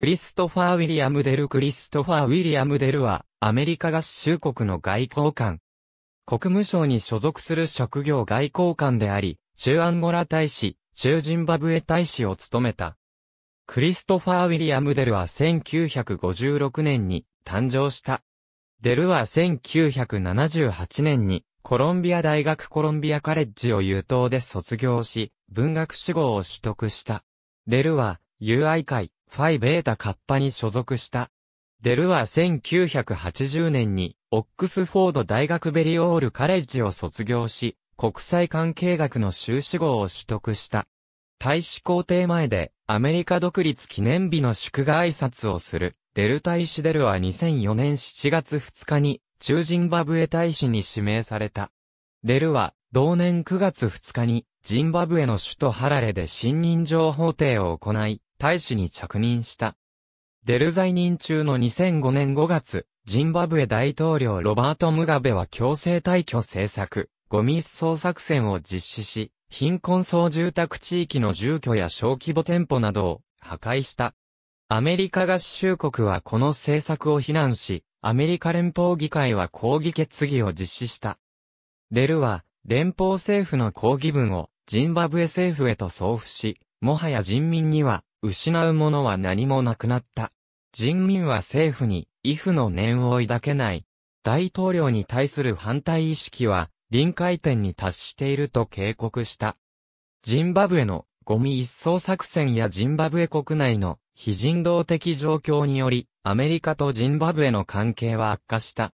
クリストファー・ウィリアム・デル・クリストファー・ウィリアム・デルは、アメリカ合衆国の外交官。国務省に所属する職業外交官であり、中アンゴラ大使、中ジンバブエ大使を務めた。クリストファー・ウィリアム・デルは1956年に誕生した。デルは1978年にコロンビア大学コロンビアカレッジを優等で卒業し、文学士号を取得した。デルは、友愛会、ファイベータカッパに所属した。デルは1980年に、オックスフォード大学ベリオールカレッジを卒業し、国際関係学の修士号を取得した。大使公邸前で、アメリカ独立記念日の祝賀挨拶をする、デル大使デルは2004年7月2日に、中ジンバブエ大使に指名された。デルは、同年9月2日に、ジンバブエの首都ハラレで新任情報廷を行い、大使に着任した。デル在任中の2005年5月、ジンバブエ大統領ロバート・ムガベは強制退去政策、ゴミ一掃作戦を実施し、貧困層住宅地域の住居や小規模店舗などを破壊した。アメリカ合衆国はこの政策を非難し、アメリカ連邦議会は抗議決議を実施した。デルは、連邦政府の抗議文をジンバブエ政府へと送付し、もはや人民には失うものは何もなくなった。人民は政府に、畏怖の念を抱けない。大統領に対する反対意識は、臨界点に達していると警告した。ジンバブエのゴミ一掃作戦やジンバブエ国内の非人道的状況により、アメリカとジンバブエの関係は悪化した。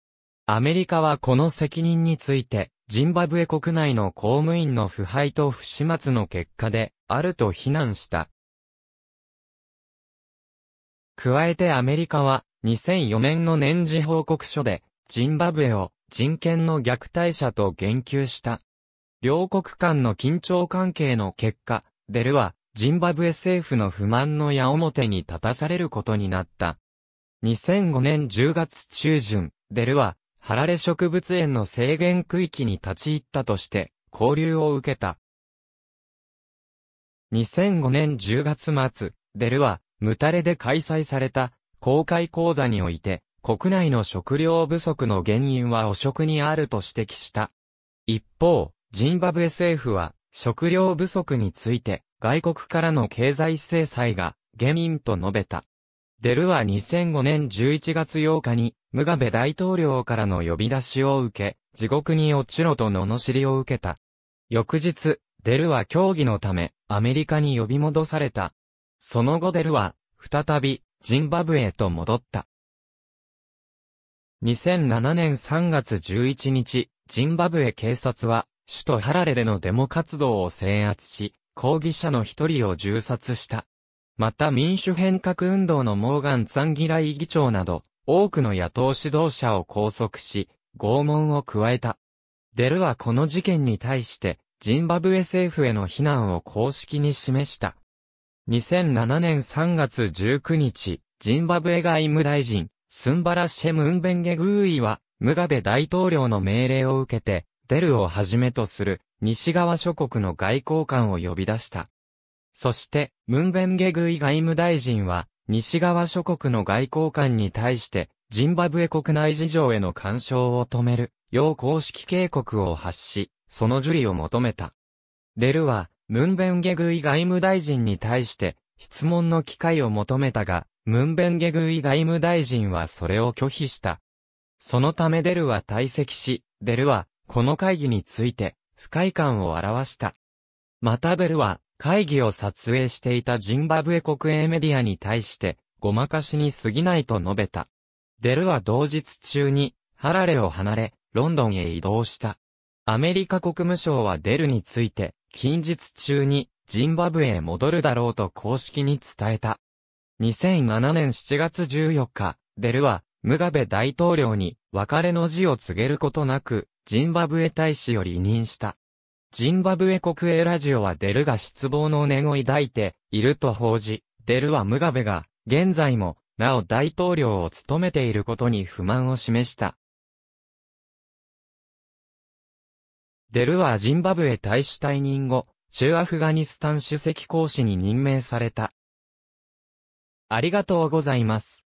アメリカはこの責任について、ジンバブエ国内の公務員の腐敗と不始末の結果で、あると非難した。加えてアメリカは、2004年の年次報告書で、ジンバブエを人権の虐待者と言及した。両国間の緊張関係の結果、デルは、ジンバブエ政府の不満の矢面に立たされることになった。2005年10月中旬、デルは、ハラレ植物園の制限区域に立ち入ったとして、交流を受けた。2005年10月末、デルは、ムタレで開催された公開講座において、国内の食料不足の原因は汚職にあると指摘した。一方、ジンバブエ政府は食料不足について外国からの経済制裁が原因と述べた。デルは2005年11月8日にムガベ大統領からの呼び出しを受け、地獄に落ちろと罵りを受けた。翌日、デルは協議のためアメリカに呼び戻された。その後デルは、再び、ジンバブエと戻った。2007年3月11日、ジンバブエ警察は、首都ハラレでのデモ活動を制圧し、抗議者の一人を銃殺した。また民主変革運動のモーガン・ザンギライ議長など、多くの野党指導者を拘束し、拷問を加えた。デルはこの事件に対して、ジンバブエ政府への非難を公式に示した。2007年3月19日、ジンバブエ外務大臣、スンバラシェムンベンゲグーイは、ムガベ大統領の命令を受けて、デルをはじめとする西側諸国の外交官を呼び出した。そして、ムンベンゲグーイ外務大臣は、西側諸国の外交官に対して、ジンバブエ国内事情への干渉を止める、要公式警告を発し、その受理を求めた。デルは、ムンベンゲグイ外務大臣に対して質問の機会を求めたが、ムンベンゲグイ外務大臣はそれを拒否した。そのためデルは退席し、デルはこの会議について不快感を表した。またデルは会議を撮影していたジンバブエ国営メディアに対してごまかしに過ぎないと述べた。デルは同日中にハラレを離れロンドンへ移動した。アメリカ国務省はデルについて近日中にジンバブエへ戻るだろうと公式に伝えた。2007年7月14日、デルは、ムガベ大統領に別れの字を告げることなく、ジンバブエ大使を離任した。ジンバブエ国営ラジオはデルが失望の念を抱いていると報じ、デルはムガベが現在もなお大統領を務めていることに不満を示した。デルはジンバブエ大使退任後、中アフガニスタン主席講師に任命された。ありがとうございます。